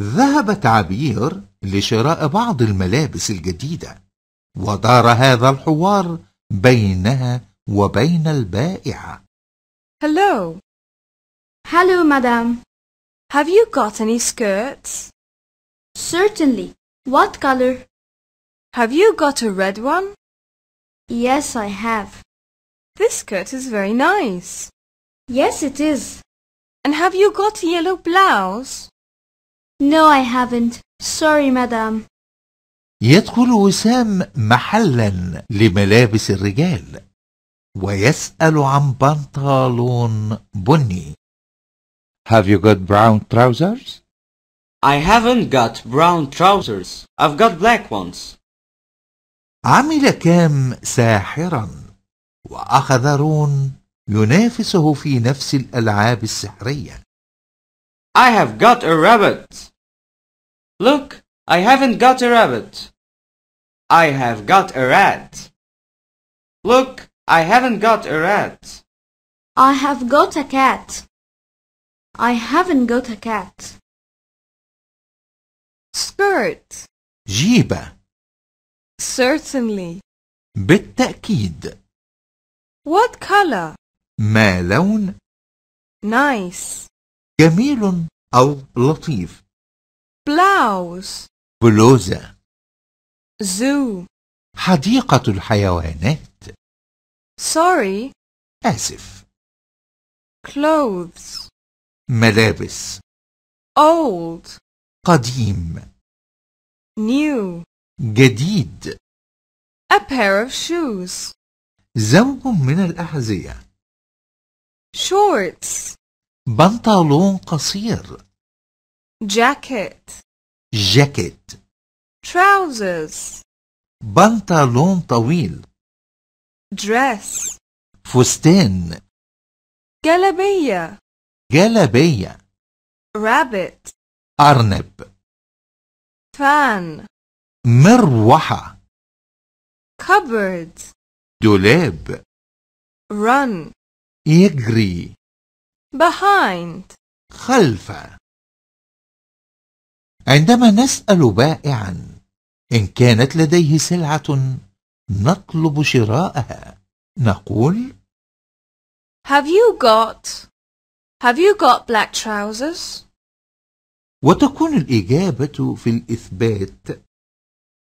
ذهبت عبير لشراء بعض الملابس الجديدة ودار هذا الحوار بينها وبين البائعة Hello Hello madam Have you got any skirts? Certainly What color? Have you got a red one? Yes, I have. This skirt is very nice. Yes, it is. And have you got a yellow blouse? No, I haven't. Sorry, madam. يدخل وسام محلا لملابس الرجال ويسأل عن بنطلون بني. Have you got brown trousers? I haven't got brown trousers. I've got black ones. عمل كام ساحرا وأخذ رون ينافسه في نفس الألعاب السحرية. I have got a rabbit. Look, I haven't got a rabbit. I have got a rat. Look, I haven't got a rat. I have got a cat. I haven't got a cat. Skirt. جيبة. Certainly. بالتأكيد. What color? ما لون؟ Nice. جميل أو لطيف. بلاوز بلوزة زو حديقة الحيوانات سوري آسف clothes ملابس أولد قديم نيو جديد a pair of shoes زوج من الأحذية shorts بنطلون قصير jacket jacket trousers بنطلون طويل dress فستان جلابية جلابية rabbit أرنب fan مروحة cupboard دولاب run يجري behind خلفه عندما نسأل بائعا إن كانت لديه سلعة نطلب شراءها نقول Have you got Have you got black trousers? وتكون الإجابة في الإثبات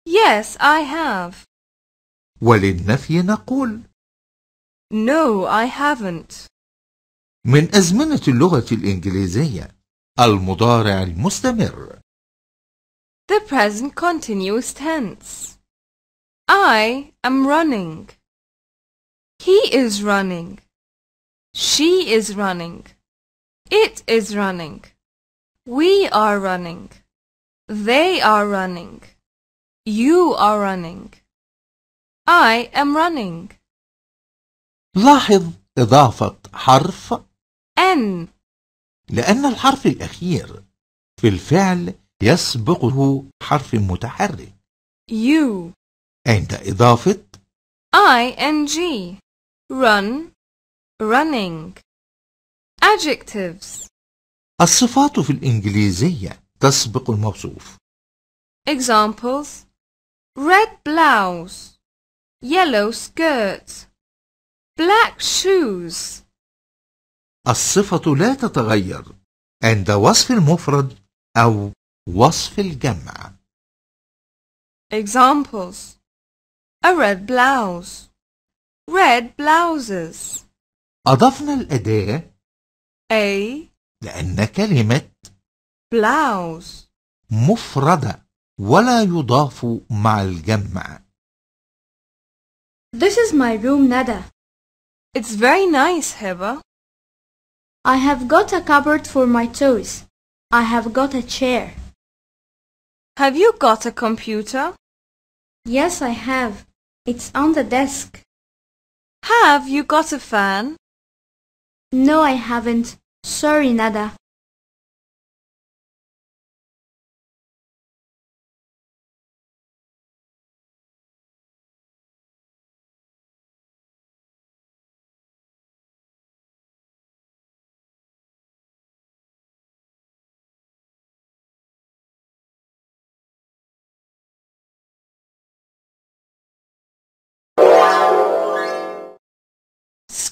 Yes, I have. وللنفي نقول No, I haven't. من أزمنة اللغة الإنجليزية المضارع المستمر the present continuous tense. I am running. He is running. She is running. It is running. We are running. They are running. You are running. I am running. لاحظ إضافة حرف N لأن الحرف الأخير في الفعل يسبقه حرف متحرك you عند إضافة ing run running adjectives الصفات في الإنجليزية تسبق الموصوف examples red blouse yellow skirt black shoes الصفة لا تتغير عند وصف المفرد أو وصف الجمع Examples A red blouse Red blouses أضفنا الأداة A لأن كلمة blouse مفردة ولا يضاف مع الجمع This is my room, Nada. It's very nice, Heba. I have got a cupboard for my toys. I have got a chair. Have you got a computer? Yes, I have. It's on the desk. Have you got a fan? No, I haven't. Sorry, Nada.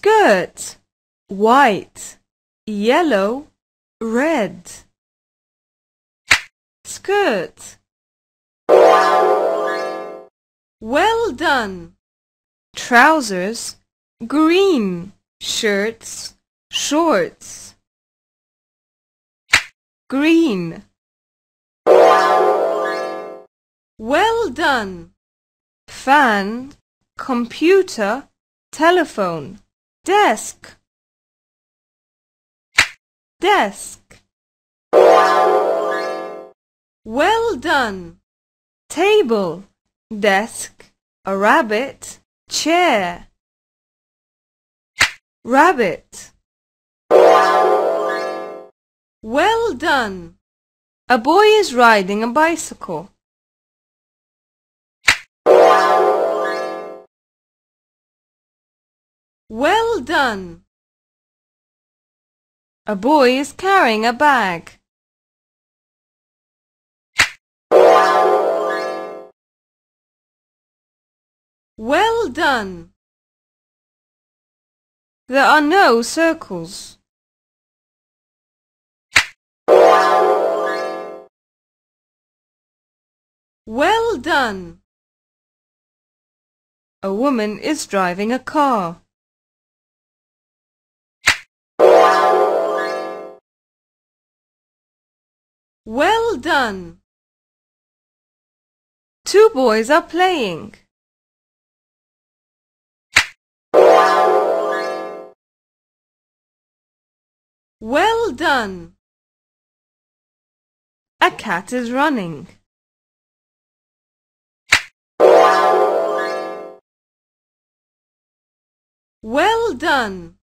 skirt, white, yellow, red. Skirt. Well done. Trousers, green, shirts, shorts. Green. Well done. Fan, computer, telephone desk desk well done table desk a rabbit chair rabbit well done a boy is riding a bicycle done! A boy is carrying a bag. Well done! There are no circles. Well done! A woman is driving a car. Well done! Two boys are playing. Well done! A cat is running. Well done!